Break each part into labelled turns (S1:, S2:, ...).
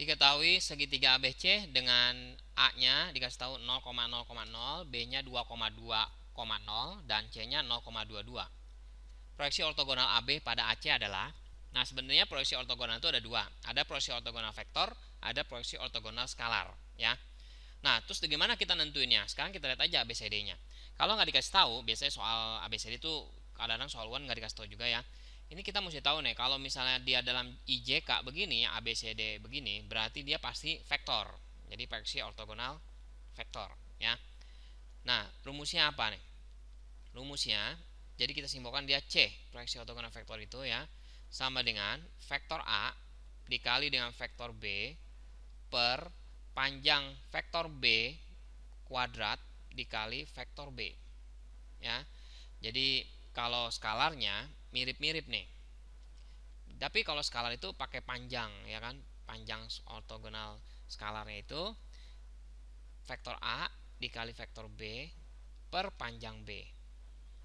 S1: Diketahui segitiga ABC dengan A-nya dikasih tahu 0,0,0, B-nya 2,2,0 dan C-nya 0,22. Proyeksi ortogonal AB pada AC adalah Nah, sebenarnya proyeksi ortogonal itu ada dua. Ada proyeksi ortogonal vektor, ada proyeksi ortogonal skalar, ya. Nah, terus bagaimana kita nentuinnya? Sekarang kita lihat aja ABCD-nya. Kalau nggak dikasih tahu, biasanya soal ABCD itu kadang-kadang soal uan nggak dikasih tahu juga ya ini kita mesti tahu nih kalau misalnya dia dalam IJK begini ABCD begini berarti dia pasti vektor jadi proyeksi ortogonal vektor ya nah rumusnya apa nih rumusnya jadi kita simpulkan dia C proyeksi ortogonal vektor itu ya sama dengan vektor A dikali dengan vektor B per panjang vektor B kuadrat dikali vektor B ya jadi kalau skalarnya mirip-mirip nih tapi kalau skalar itu pakai panjang ya kan panjang ortogonal skalarnya itu vektor A dikali vektor B per panjang B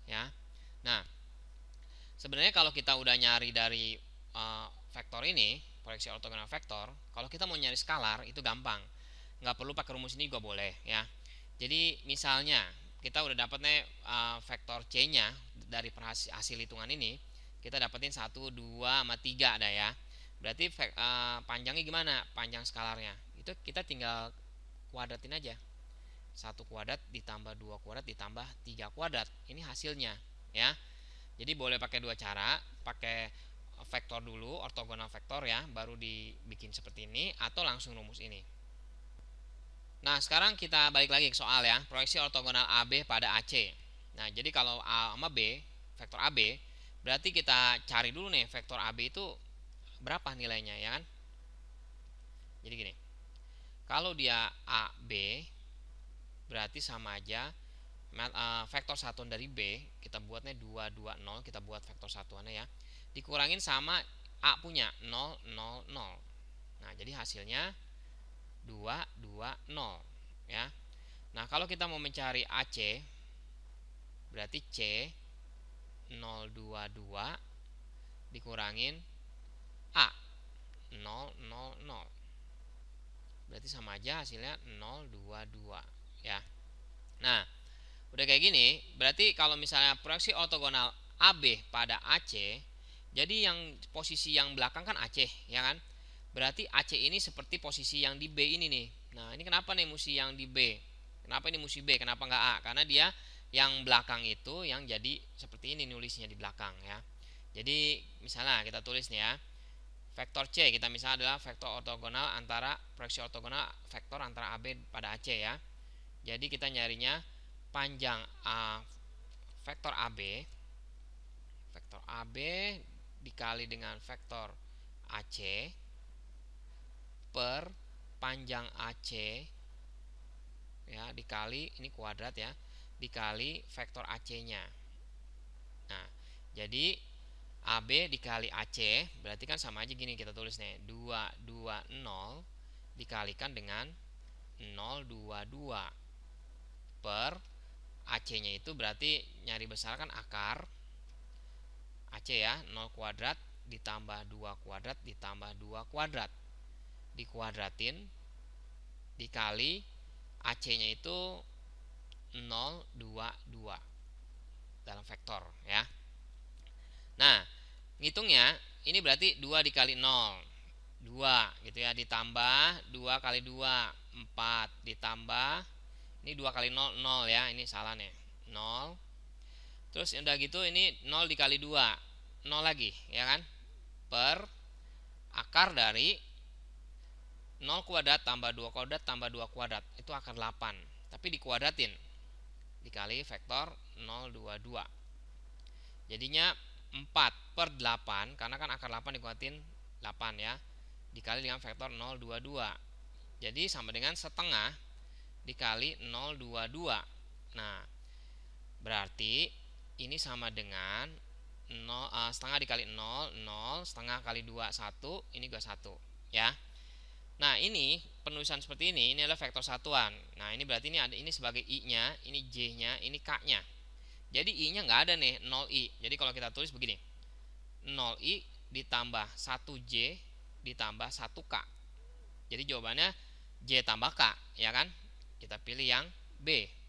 S1: ya nah sebenarnya kalau kita udah nyari dari uh, vektor ini proyeksi ortogonal vektor kalau kita mau nyari skalar itu gampang nggak perlu pakai rumus ini juga boleh ya jadi misalnya kita udah nih uh, vektor C nya dari hasil hitungan ini kita dapetin 1, 2, sama 3 ada ya. Berarti uh, panjangnya gimana? Panjang skalarnya. Itu kita tinggal kuadratin aja. Satu kuadrat ditambah dua kuadrat ditambah tiga kuadrat. Ini hasilnya ya. Jadi boleh pakai dua cara, pakai vektor dulu, ortogonal vektor ya, baru dibikin seperti ini atau langsung rumus ini. Nah, sekarang kita balik lagi ke soal ya, proyeksi ortogonal AB pada AC. Nah, jadi kalau A sama B, vektor AB, berarti kita cari dulu nih vektor AB itu berapa nilainya, ya kan? Jadi gini, kalau dia AB, berarti sama aja eh, vektor satuan dari B, kita buatnya 2, 2, 0, kita buat vektor satuannya ya, dikurangin sama A punya 0, 0, 0. Nah, jadi hasilnya 2, 2, 0. Ya. Nah, kalau kita mau mencari AC, Berarti C 022 dikurangin A 000. Berarti sama aja hasilnya 022 ya. Nah, udah kayak gini, berarti kalau misalnya proyeksi ortogonal AB pada AC, jadi yang posisi yang belakang kan AC, ya kan? Berarti AC ini seperti posisi yang di B ini nih. Nah, ini kenapa nih musi yang di B? Kenapa ini musi B? Kenapa nggak A? Karena dia yang belakang itu yang jadi seperti ini nulisnya di belakang ya. Jadi misalnya kita tulis nih ya. Vektor C kita misalnya adalah vektor ortogonal antara proyeksi ortogonal vektor antara AB pada AC ya. Jadi kita nyarinya panjang A vektor AB vektor AB dikali dengan vektor AC per panjang AC ya dikali ini kuadrat ya dikali vektor AC-nya. Nah, jadi AB dikali AC berarti kan sama aja gini kita tulis nih. 220 dikalikan dengan 022 per AC-nya itu berarti nyari besar kan akar AC ya 0 kuadrat ditambah 2 kuadrat ditambah 2 kuadrat dikuadratin dikali AC-nya itu 022 dalam vektor ya. Nah, ngitungnya ini berarti 2 dikali 0 2 gitu ya ditambah 2 kali 2 4 ditambah ini 2 kali 0 0 ya ini salah nih 0 terus yang udah gitu ini 0 dikali 2 0 lagi ya kan per akar dari 0 kuadrat tambah 2 kuadrat tambah 2 kuadrat itu akar 8 tapi dikuadratin dikali vektor 022 jadinya 4 per 8 karena kan akar 8 dikuatin 8 ya dikali dengan vektor 022 jadi sama dengan setengah dikali 022 nah berarti ini sama dengan 0, uh, eh, setengah dikali 0 0 setengah kali 2 1 ini juga 1 ya Nah, ini penulisan seperti ini, ini adalah vektor satuan. Nah, ini berarti ini ada ini sebagai i-nya, ini j-nya, ini k-nya. Jadi i-nya nggak ada nih, 0i. Jadi kalau kita tulis begini. 0i ditambah 1j ditambah 1k. Jadi jawabannya j tambah k, ya kan? Kita pilih yang B.